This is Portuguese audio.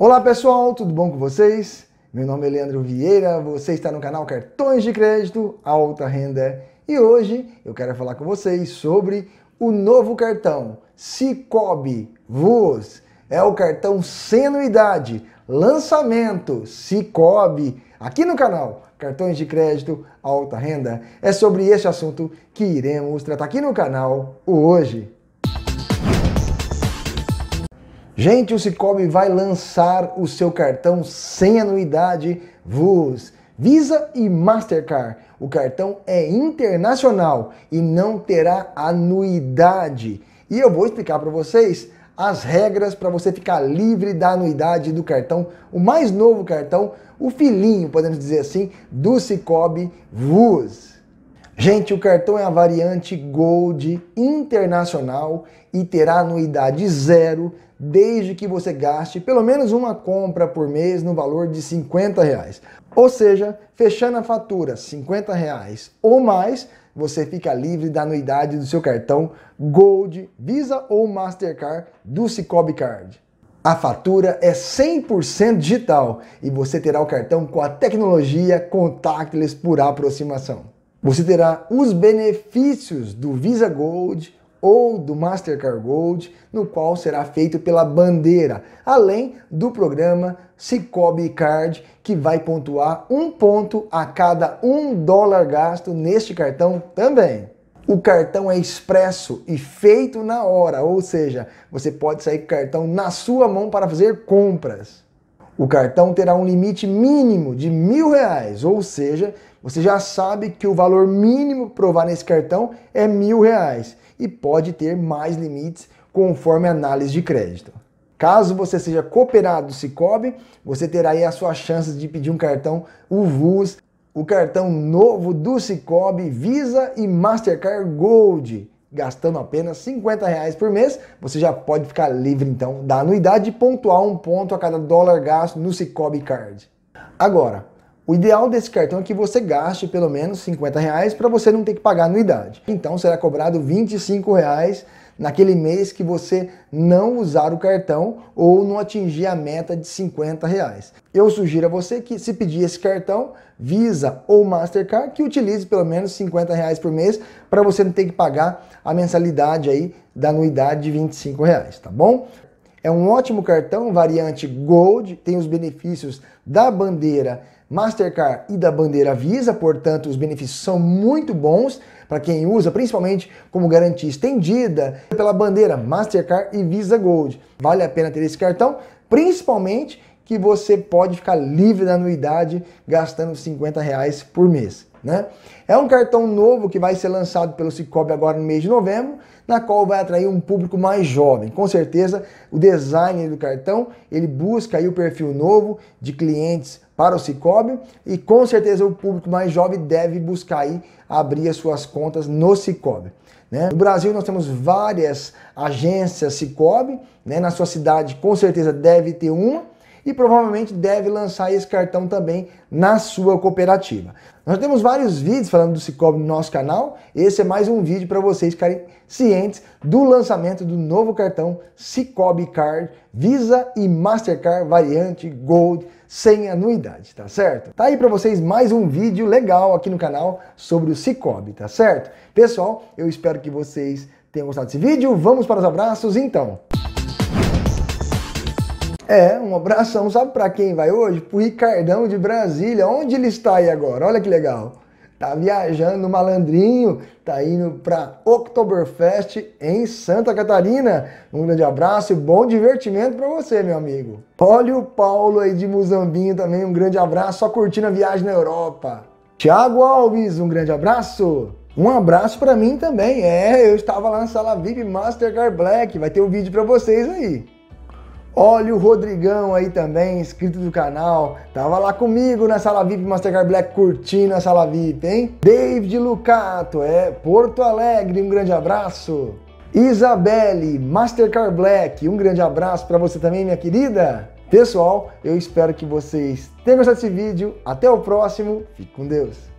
Olá pessoal, tudo bom com vocês? Meu nome é Leandro Vieira, você está no canal Cartões de Crédito Alta Renda e hoje eu quero falar com vocês sobre o novo cartão Cicobi VUS. É o cartão sem lançamento Cicobi aqui no canal Cartões de Crédito Alta Renda. É sobre este assunto que iremos tratar aqui no canal hoje. Gente, o Cicobi vai lançar o seu cartão sem anuidade VUS. Visa e Mastercard. O cartão é internacional e não terá anuidade. E eu vou explicar para vocês as regras para você ficar livre da anuidade do cartão, o mais novo cartão, o filhinho, podemos dizer assim, do Cicobi VUS. Gente, o cartão é a variante Gold internacional e terá anuidade zero desde que você gaste pelo menos uma compra por mês no valor de 50 reais. Ou seja, fechando a fatura 50 reais ou mais, você fica livre da anuidade do seu cartão Gold, Visa ou Mastercard do Cicobi Card. A fatura é 100% digital e você terá o cartão com a tecnologia contactless por aproximação. Você terá os benefícios do Visa Gold ou do Mastercard Gold, no qual será feito pela bandeira, além do programa Cicobi Card, que vai pontuar um ponto a cada um dólar gasto neste cartão também. O cartão é expresso e feito na hora, ou seja, você pode sair com o cartão na sua mão para fazer compras. O cartão terá um limite mínimo de mil reais, ou seja, você já sabe que o valor mínimo provar nesse cartão é mil reais e pode ter mais limites conforme a análise de crédito. Caso você seja cooperado do Cicobi, você terá aí as suas chances de pedir um cartão UVUS, o cartão novo do Cicobi Visa e Mastercard Gold gastando apenas 50 reais por mês, você já pode ficar livre então da anuidade e pontuar um ponto a cada dólar gasto no Cicobi Card. Agora, o ideal desse cartão é que você gaste pelo menos 50 reais para você não ter que pagar anuidade. Então será cobrado 25 reais naquele mês que você não usar o cartão ou não atingir a meta de 50 reais. Eu sugiro a você que se pedir esse cartão, Visa ou Mastercard, que utilize pelo menos 50 reais por mês para você não ter que pagar a mensalidade aí da anuidade de 25 reais, tá bom? É um ótimo cartão, variante Gold, tem os benefícios da bandeira Mastercard e da bandeira Visa, portanto, os benefícios são muito bons para quem usa, principalmente como garantia estendida pela bandeira Mastercard e Visa Gold. Vale a pena ter esse cartão, principalmente que você pode ficar livre da anuidade gastando 50 reais por mês. Né? É um cartão novo que vai ser lançado pelo Cicobi agora no mês de novembro, na qual vai atrair um público mais jovem. Com certeza, o design do cartão, ele busca aí o perfil novo de clientes para o Cicobi e com certeza o público mais jovem deve buscar aí abrir as suas contas no Cicobi. Né? No Brasil nós temos várias agências Cicobi, né? na sua cidade com certeza deve ter uma, e provavelmente deve lançar esse cartão também na sua cooperativa. Nós temos vários vídeos falando do Cicobi no nosso canal. Esse é mais um vídeo para vocês ficarem cientes do lançamento do novo cartão Cicobi Card Visa e Mastercard variante Gold sem anuidade, tá certo? Tá aí para vocês mais um vídeo legal aqui no canal sobre o Cicobi, tá certo? Pessoal, eu espero que vocês tenham gostado desse vídeo. Vamos para os abraços, então. É, um abração, sabe para quem vai hoje? Pro Ricardão de Brasília, onde ele está aí agora? Olha que legal. Tá viajando malandrinho, tá indo para Oktoberfest em Santa Catarina. Um grande abraço e bom divertimento para você, meu amigo. Olha o Paulo aí de Muzambinho também, um grande abraço, só curtindo a viagem na Europa. Tiago Alves, um grande abraço. Um abraço para mim também. É, eu estava lá na sala VIP Mastercard Black, vai ter um vídeo para vocês aí. Olha o Rodrigão aí também, inscrito do canal. Tava lá comigo na sala VIP Mastercard Black curtindo a sala VIP, hein? David Lucato, é Porto Alegre, um grande abraço. Isabelle, Mastercard Black, um grande abraço para você também, minha querida. Pessoal, eu espero que vocês tenham gostado desse vídeo. Até o próximo. Fique com Deus.